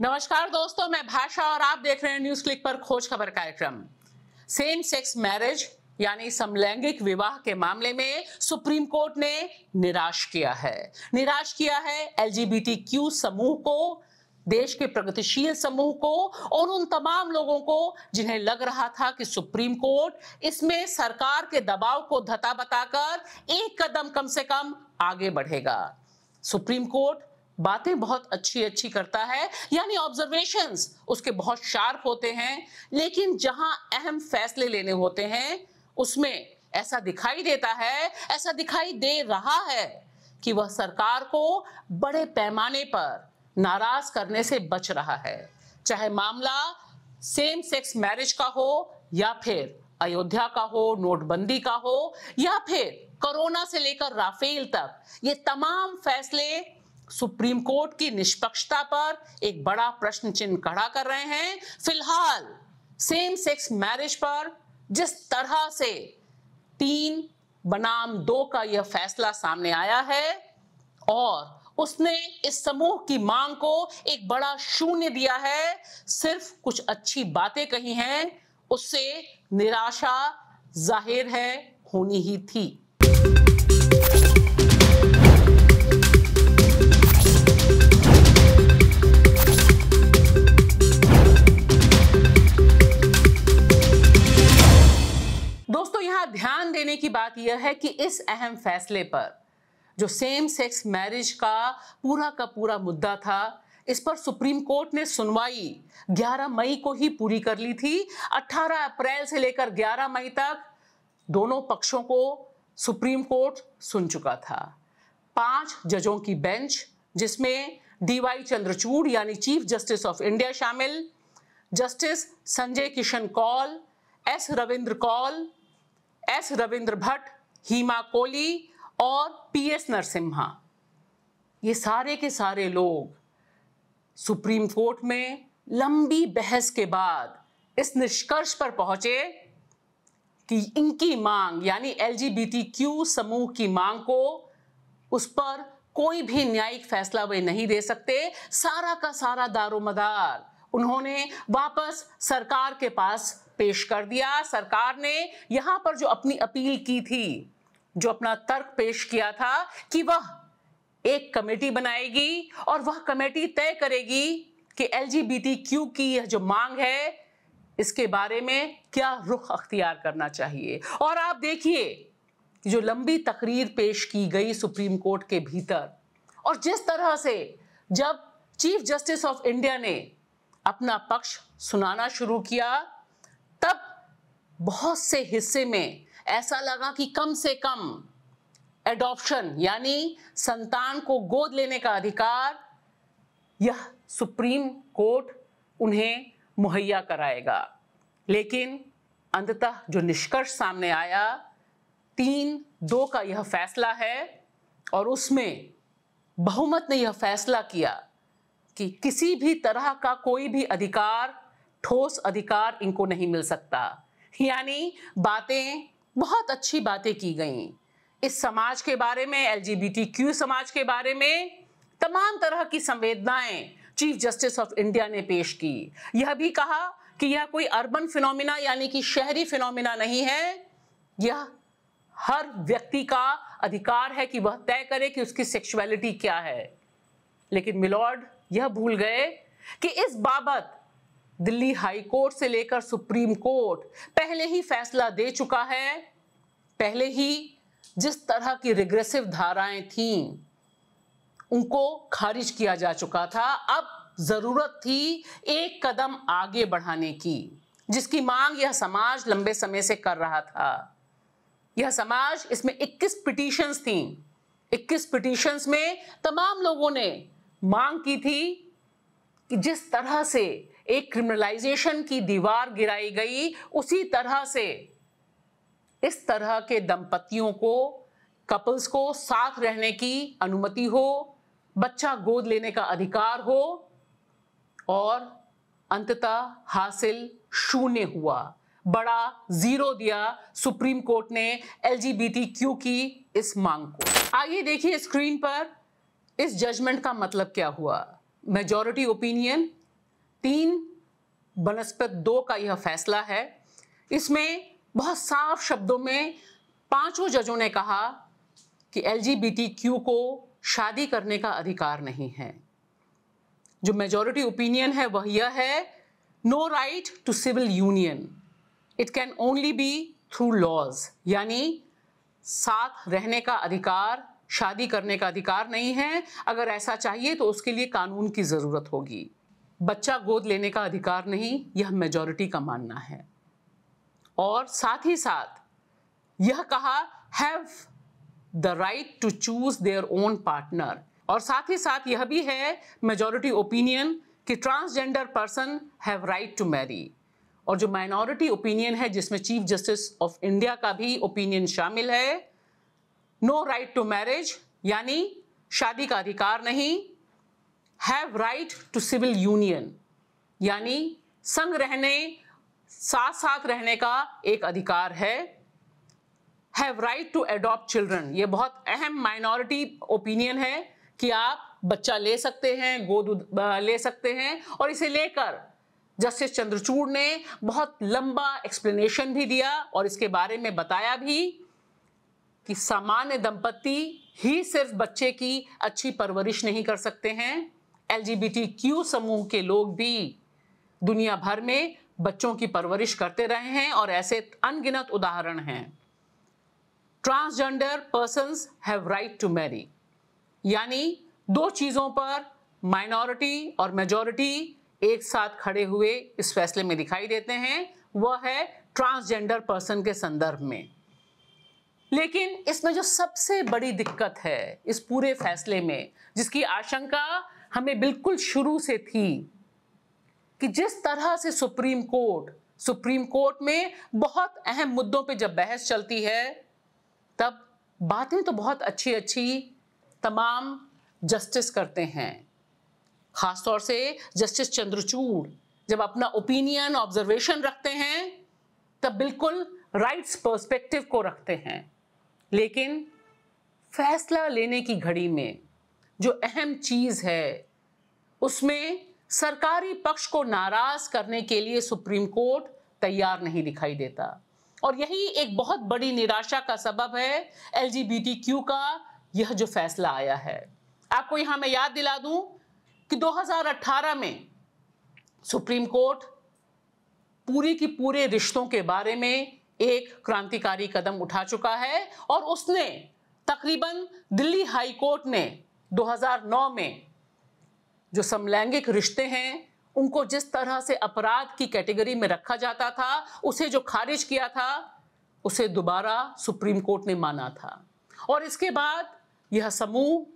नमस्कार दोस्तों मैं भाषा और आप देख रहे हैं न्यूज क्लिक पर खोज खबर कार्यक्रम सेम सेक्स मैरिज यानी समलैंगिक विवाह के मामले में सुप्रीम कोर्ट ने निराश किया है निराश किया है एलजीबीटीक्यू समूह को देश के प्रगतिशील समूह को और उन तमाम लोगों को जिन्हें लग रहा था कि सुप्रीम कोर्ट इसमें सरकार के दबाव को धता बताकर एक कदम कम से कम आगे बढ़ेगा सुप्रीम कोर्ट बातें बहुत अच्छी अच्छी करता है यानी ऑब्जर्वेशन उसके बहुत शार्प होते हैं लेकिन जहां अहम फैसले लेने होते हैं उसमें ऐसा दिखाई देता है ऐसा दिखाई दे रहा है कि वह सरकार को बड़े पैमाने पर नाराज करने से बच रहा है चाहे मामला सेम सेक्स मैरिज का हो या फिर अयोध्या का हो नोटबंदी का हो या फिर कोरोना से लेकर राफेल तक ये तमाम फैसले सुप्रीम कोर्ट की निष्पक्षता पर एक बड़ा प्रश्न चिन्ह खड़ा कर रहे हैं फिलहाल सेम सेक्स मैरिज पर जिस तरह से तीन बनाम दो का यह फैसला सामने आया है और उसने इस समूह की मांग को एक बड़ा शून्य दिया है सिर्फ कुछ अच्छी बातें कही हैं उससे निराशा जाहिर है होनी ही थी ध्यान देने की बात यह है कि इस अहम फैसले पर जो सेम सेक्स मैरिज का पूरा का पूरा मुद्दा था इस पर सुप्रीम कोर्ट ने सुनवाई 11 मई को ही पूरी कर ली थी 18 अप्रैल से लेकर 11 मई तक दोनों पक्षों को सुप्रीम कोर्ट सुन चुका था पांच जजों की बेंच जिसमें डीवाई चंद्रचूड़ यानी चीफ जस्टिस ऑफ इंडिया शामिल justice Sanjay Kishan Kaul S Ravindra Kaul S Ravindra Bhat Hima Kohli और पी एस नरसिम्हा ये सारे के सारे लोग सुप्रीम कोर्ट में लंबी बहस के बाद इस निष्कर्ष पर पहुंचे कि इनकी मांग यानी एल समूह की मांग को उस पर कोई भी न्यायिक फैसला वे नहीं दे सकते सारा का सारा दारोमदार उन्होंने वापस सरकार के पास पेश कर दिया सरकार ने यहां पर जो अपनी अपील की थी जो अपना तर्क पेश किया था कि वह एक कमेटी बनाएगी और वह कमेटी तय करेगी कि एल की यह जो मांग है इसके बारे में क्या रुख अख्तियार करना चाहिए और आप देखिए जो लंबी तकरीर पेश की गई सुप्रीम कोर्ट के भीतर और जिस तरह से जब चीफ जस्टिस ऑफ इंडिया ने अपना पक्ष सुनाना शुरू किया तब बहुत से हिस्से में ऐसा लगा कि कम से कम एडॉप्शन यानी संतान को गोद लेने का अधिकार यह सुप्रीम कोर्ट उन्हें मुहैया कराएगा लेकिन अंततः जो निष्कर्ष सामने आया तीन दो का यह फैसला है और उसमें बहुमत ने यह फैसला किया कि किसी भी तरह का कोई भी अधिकार ठोस अधिकार इनको नहीं मिल सकता यानी बातें बहुत अच्छी बातें की गई इस समाज के बारे में एल समाज के बारे में तमाम तरह की संवेदनाएं चीफ जस्टिस ऑफ इंडिया ने पेश की यह भी कहा कि यह कोई अर्बन फिनोमिना यानी कि शहरी फिनोमिना नहीं है यह हर व्यक्ति का अधिकार है कि वह तय करे कि उसकी सेक्सुअलिटी क्या है लेकिन मिलॉर्ड यह भूल गए कि इस बाबत दिल्ली हाई कोर्ट से लेकर सुप्रीम कोर्ट पहले ही फैसला दे चुका है पहले ही जिस तरह की रिग्रेसिव धाराएं थीं उनको खारिज किया जा चुका था अब ज़रूरत थी एक कदम आगे बढ़ाने की जिसकी मांग यह समाज लंबे समय से कर रहा था यह समाज इसमें 21 पिटीशंस थीं 21 पिटीशंस में तमाम लोगों ने मांग की थी कि जिस तरह से एक क्रिमिनलाइजेशन की दीवार गिराई गई उसी तरह से इस तरह के दंपतियों को कपल्स को साथ रहने की अनुमति हो बच्चा गोद लेने का अधिकार हो और अंततः हासिल शून्य हुआ बड़ा जीरो दिया सुप्रीम कोर्ट ने क्यू की इस मांग को आइए देखिए स्क्रीन पर इस जजमेंट का मतलब क्या हुआ मेजॉरिटी ओपिनियन तीन बनस्पत दो का यह फैसला है इसमें बहुत साफ शब्दों में पांचों जजों ने कहा कि एल को शादी करने का अधिकार नहीं है जो मेजोरिटी ओपिनियन है वह यह है no right to civil union it can only be through laws यानी साथ रहने का अधिकार शादी करने का अधिकार नहीं है अगर ऐसा चाहिए तो उसके लिए कानून की ज़रूरत होगी बच्चा गोद लेने का अधिकार नहीं यह मेजोरिटी का मानना है और साथ ही साथ यह कहा have the right to choose their own partner और साथ ही साथ यह भी है मेजोरिटी ओपिनियन कि transgender person have right to marry और जो माइनॉरिटी ओपिनियन है जिसमें चीफ जस्टिस ऑफ इंडिया का भी ओपिनियन शामिल है नो राइट टू मैरिज यानी शादी का अधिकार नहीं have right to civil union यानी संग रहने साथ साथ रहने का एक अधिकार है have right to adopt children ये बहुत अहम माइनॉरिटी ओपिनियन है कि आप बच्चा ले सकते हैं गोद ले सकते हैं और इसे लेकर जस्टिस चंद्रचूड़ ने बहुत लंबा एक्सप्लेनेशन भी दिया और इसके बारे में बताया भी कि सामान्य दंपत्ति ही सिर्फ बच्चे की अच्छी परवरिश नहीं कर सकते हैं एल समूह के लोग भी दुनिया भर में बच्चों की परवरिश करते रहे हैं और ऐसे अनगिनत उदाहरण हैं transgender persons have right to marry यानी दो चीज़ों पर माइनॉरिटी और मेजॉरिटी एक साथ खड़े हुए इस फैसले में दिखाई देते हैं वह है ट्रांसजेंडर पर्सन के संदर्भ में लेकिन इसमें जो सबसे बड़ी दिक्कत है इस पूरे फैसले में जिसकी आशंका हमें बिल्कुल शुरू से थी कि जिस तरह से सुप्रीम कोर्ट सुप्रीम कोर्ट में बहुत अहम मुद्दों पे जब बहस चलती है तब बातें तो बहुत अच्छी अच्छी तमाम जस्टिस करते हैं ख़ास तौर से जस्टिस चंद्रचूड़ जब अपना ओपिनियन ऑब्जर्वेशन रखते हैं तब बिल्कुल राइट्स पर्सपेक्टिव को रखते हैं लेकिन फैसला लेने की घड़ी में जो अहम चीज़ है उसमें सरकारी पक्ष को नाराज़ करने के लिए सुप्रीम कोर्ट तैयार नहीं दिखाई देता और यही एक बहुत बड़ी निराशा का सबब है एल का यह जो फैसला आया है आपको यहाँ मैं याद दिला दूँ कि 2018 में सुप्रीम कोर्ट पूरी की पूरे रिश्तों के बारे में एक क्रांतिकारी कदम उठा चुका है और उसने तकरीबन दिल्ली हाई कोर्ट ने 2009 में जो समलैंगिक रिश्ते हैं उनको जिस तरह से अपराध की कैटेगरी में रखा जाता था उसे जो खारिज किया था उसे दोबारा सुप्रीम कोर्ट ने माना था और इसके बाद यह समूह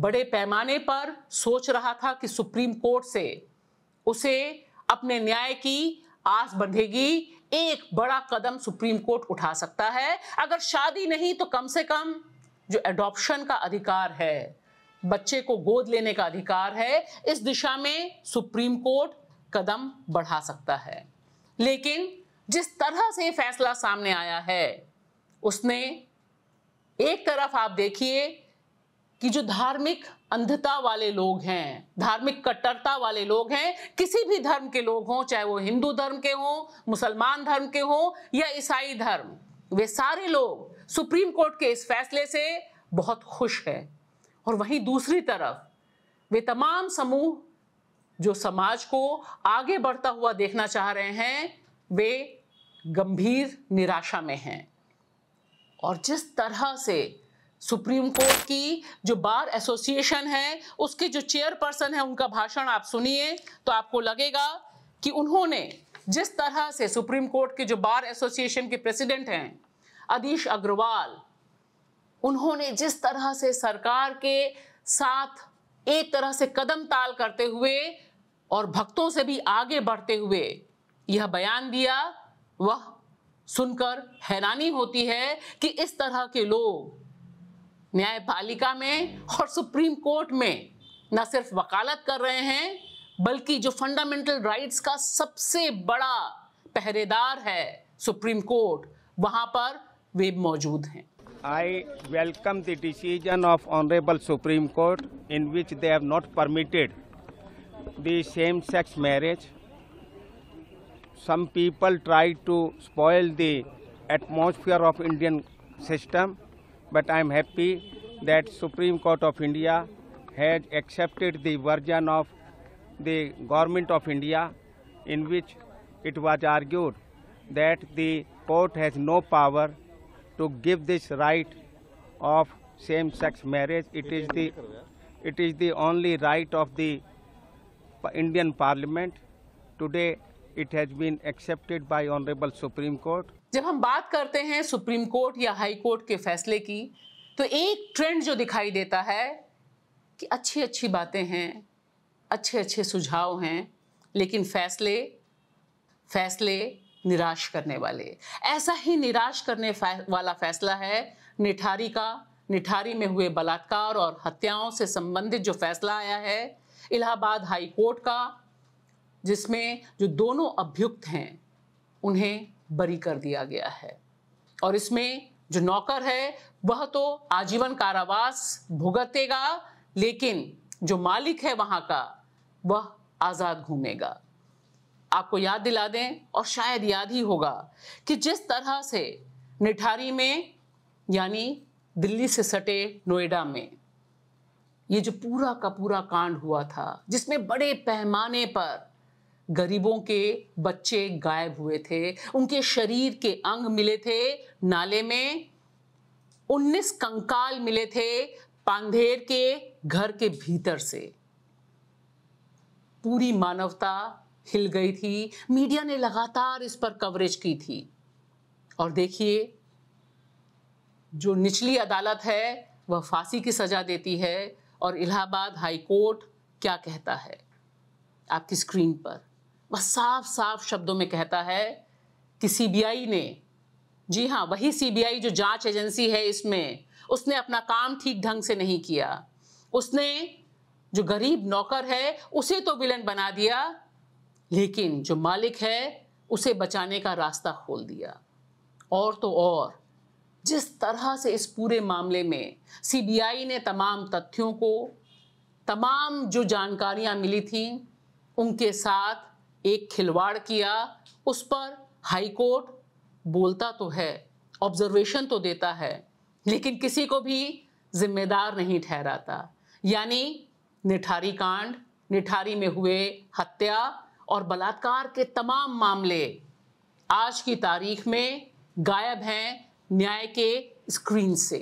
बड़े पैमाने पर सोच रहा था कि सुप्रीम कोर्ट से उसे अपने न्याय की आस बंधेगी एक बड़ा कदम सुप्रीम कोर्ट उठा सकता है अगर शादी नहीं तो कम से कम जो एडॉप्शन का अधिकार है बच्चे को गोद लेने का अधिकार है इस दिशा में सुप्रीम कोर्ट कदम बढ़ा सकता है लेकिन जिस तरह से फैसला सामने आया है उसने एक तरफ आप देखिए कि जो धार्मिक अंधता वाले लोग हैं धार्मिक कट्टरता वाले लोग हैं किसी भी धर्म के लोग हों चाहे वो हिंदू धर्म के हों मुसलमान धर्म के हों या ईसाई धर्म वे सारे लोग सुप्रीम कोर्ट के इस फैसले से बहुत खुश है और वहीं दूसरी तरफ वे तमाम समूह जो समाज को आगे बढ़ता हुआ देखना चाह रहे हैं वे गंभीर निराशा में हैं और जिस तरह से सुप्रीम कोर्ट की जो बार एसोसिएशन है उसके जो चेयरपर्सन है उनका भाषण आप सुनिए तो आपको लगेगा कि उन्होंने जिस तरह से सुप्रीम कोर्ट के जो बार एसोसिएशन के प्रेसिडेंट हैं अदीश अग्रवाल उन्होंने जिस तरह से सरकार के साथ एक तरह से कदम ताल करते हुए और भक्तों से भी आगे बढ़ते हुए यह बयान दिया वह सुनकर हैरानी होती है कि इस तरह के लोग न्यायपालिका में और सुप्रीम कोर्ट में न सिर्फ वकालत कर रहे हैं बल्कि जो फंडामेंटल राइट्स का सबसे बड़ा पहरेदार है सुप्रीम कोर्ट वहाँ पर वे मौजूद हैं I welcome the decision of Honorable Supreme Court in which they have not permitted the same-sex marriage. Some people try to spoil the atmosphere of Indian system, but I am happy that Supreme Court of India has accepted the version of the Government of India in which it was argued that the court has no power to give this right of same-sex marriage. It is the it is the only right of the Indian Parliament. Today, it has been accepted by Honorable Supreme Court. jab hum baat karte hain supreme court ya high court ke faisle ki to ek trend jo dikhai deta hai ki achhi achhi baatein hain अच्छे अच्छे सुझाव हैं लेकिन फैसले फैसले निराश करने वाले ऐसा ही निराश करने वाला फैसला है निठारी का निठारी में हुए बलात्कार और हत्याओं से संबंधित जो फैसला आया है इलाहाबाद हाई कोर्ट का जिसमें जो दोनों अभियुक्त हैं उन्हें बरी कर दिया गया है और इसमें जो नौकर है वह तो आजीवन कारावास भुगतेगा लेकिन जो मालिक है वहां का वह आज़ाद घूमेगा आपको याद दिला दें और शायद याद ही होगा कि जिस तरह से निठारी में यानी दिल्ली से सटे नोएडा में ये जो पूरा का पूरा कांड हुआ था जिसमें बड़े पैमाने पर गरीबों के बच्चे गायब हुए थे उनके शरीर के अंग मिले थे नाले में 19 कंकाल मिले थे पांधेर के घर के भीतर से पूरी मानवता हिल गई थी मीडिया ने लगातार इस पर कवरेज की थी और देखिए जो निचली अदालत है वह फांसी की सज़ा देती है और इलाहाबाद हाई कोर्ट क्या कहता है आपकी स्क्रीन पर वह साफ साफ शब्दों में कहता है कि सीबीआई ने जी हाँ वही सीबीआई जो जांच एजेंसी है इसमें उसने अपना काम ठीक ढंग से नहीं किया उसने जो गरीब नौकर है उसे तो विलन बना दिया लेकिन जो मालिक है उसे बचाने का रास्ता खोल दिया और तो और जिस तरह से इस पूरे मामले में सीबीआई ने तमाम तथ्यों को तमाम जो जानकारियां मिली थी उनके साथ एक खिलवाड़ किया उस पर हाई कोर्ट बोलता तो है ऑब्जर्वेशन तो देता है लेकिन किसी को भी जिम्मेदार नहीं ठहराता यानी निठारी कांड निठारी में हुए हत्या और बलात्कार के तमाम मामले आज की तारीख में गायब हैं न्याय के स्क्रीन से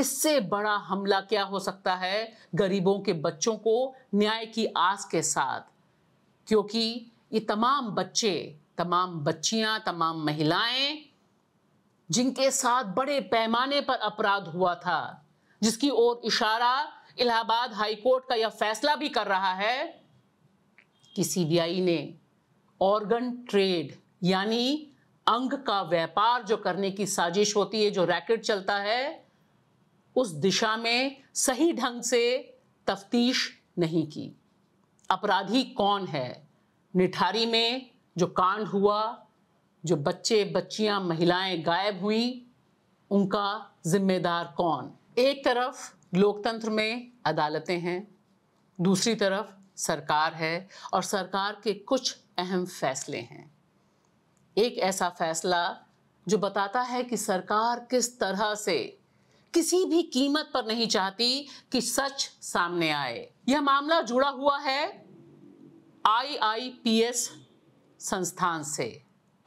इससे बड़ा हमला क्या हो सकता है गरीबों के बच्चों को न्याय की आस के साथ क्योंकि ये तमाम बच्चे तमाम बच्चियां तमाम महिलाएं जिनके साथ बड़े पैमाने पर अपराध हुआ था जिसकी ओर इशारा इलाहाबाद हाईकोर्ट का यह फैसला भी कर रहा है कि सीबीआई ने ऑर्गन ट्रेड यानी अंग का व्यापार जो करने की साजिश होती है जो रैकेट चलता है उस दिशा में सही ढंग से तफ्तीश नहीं की अपराधी कौन है निठारी में जो कांड हुआ जो बच्चे बच्चियां महिलाएं गायब हुई उनका जिम्मेदार कौन एक तरफ लोकतंत्र में अदालतें हैं दूसरी तरफ सरकार है और सरकार के कुछ अहम फैसले हैं एक ऐसा फैसला जो बताता है कि सरकार किस तरह से किसी भी कीमत पर नहीं चाहती कि सच सामने आए यह मामला जुड़ा हुआ है आईआईपीएस संस्थान से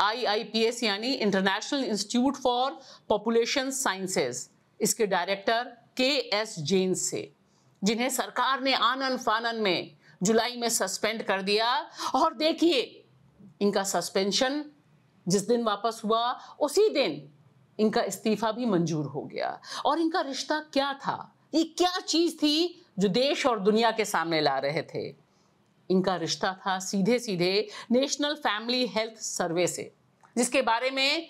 आईआईपीएस यानी international institute for population sciences इसके डायरेक्टर के एस जेन से जिन्हें सरकार ने आनन फानन में जुलाई में सस्पेंड कर दिया और देखिए इनका सस्पेंशन जिस दिन वापस हुआ उसी दिन इनका इस्तीफा भी मंजूर हो गया और इनका रिश्ता क्या था ये क्या चीज़ थी जो देश और दुनिया के सामने ला रहे थे इनका रिश्ता था सीधे सीधे नेशनल फैमिली हेल्थ सर्वे से जिसके बारे में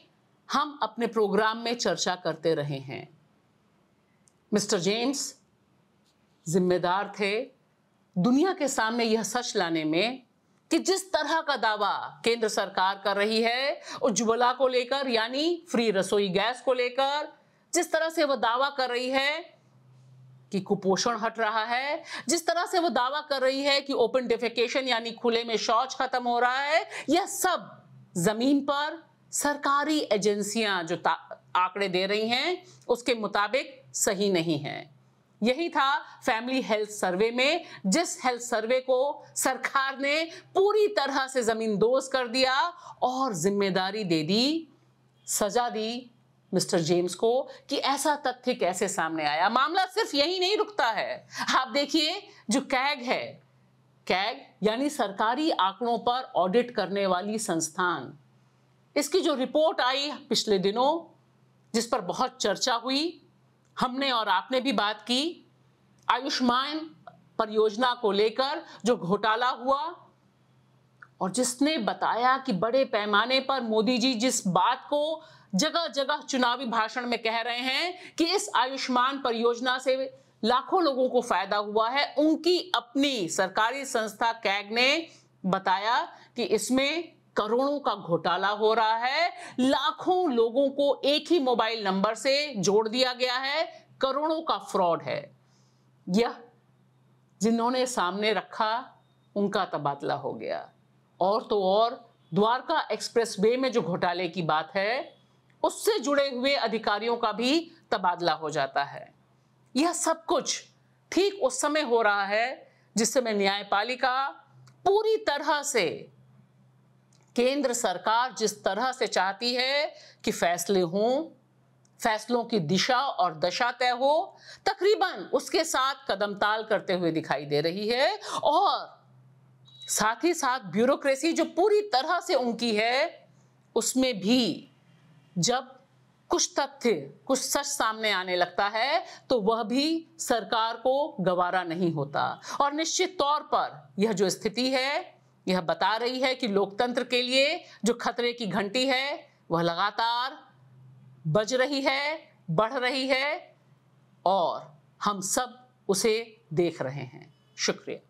हम अपने प्रोग्राम में चर्चा करते रहे हैं मिस्टर जेम्स जिम्मेदार थे दुनिया के सामने यह सच लाने में कि जिस तरह का दावा केंद्र सरकार कर रही है उज्ज्वला को लेकर यानी फ्री रसोई गैस को लेकर जिस तरह से वह दावा कर रही है कि कुपोषण हट रहा है जिस तरह से वह दावा कर रही है कि ओपन डेफिकेशन यानी खुले में शौच खत्म हो रहा है यह सब जमीन पर सरकारी एजेंसियां जो आंकड़े दे रही हैं उसके मुताबिक सही नहीं है यही था फैमिली हेल्थ सर्वे में जिस हेल्थ सर्वे को सरकार ने पूरी तरह से जमीन दोज कर दिया और जिम्मेदारी दे दी सजा दी मिस्टर जेम्स को कि ऐसा तथ्य कैसे सामने आया मामला सिर्फ यही नहीं रुकता है आप देखिए जो कैग है कैग यानी सरकारी आंकड़ों पर ऑडिट करने वाली संस्थान इसकी जो रिपोर्ट आई पिछले दिनों जिस पर बहुत चर्चा हुई हमने और आपने भी बात की आयुष्मान परियोजना को लेकर जो घोटाला हुआ और जिसने बताया कि बड़े पैमाने पर मोदी जी जिस बात को जगह जगह चुनावी भाषण में कह रहे हैं कि इस आयुष्मान परियोजना से लाखों लोगों को फायदा हुआ है उनकी अपनी सरकारी संस्था कैग ने बताया कि इसमें करोड़ों का घोटाला हो रहा है लाखों लोगों को एक ही मोबाइल नंबर से जोड़ दिया गया है करोड़ों का फ्रॉड है यह जिन्होंने सामने रखा उनका तबादला हो गया और तो और द्वारका एक्सप्रेस वे में जो घोटाले की बात है उससे जुड़े हुए अधिकारियों का भी तबादला हो जाता है यह सब कुछ ठीक उस समय हो रहा है जिस समय न्यायपालिका पूरी तरह से केंद्र सरकार जिस तरह से चाहती है कि फैसले हों फैसलों की दिशा और दशा तय हो तकरीबन उसके साथ कदम ताल करते हुए दिखाई दे रही है और साथ ही साथ ब्यूरोक्रेसी जो पूरी तरह से उनकी है उसमें भी जब कुछ तथ्य कुछ सच सामने आने लगता है तो वह भी सरकार को गवारा नहीं होता और निश्चित तौर पर यह जो स्थिति है यह बता रही है कि लोकतंत्र के लिए जो खतरे की घंटी है वह लगातार बज रही है बढ़ रही है और हम सब उसे देख रहे हैं शुक्रिया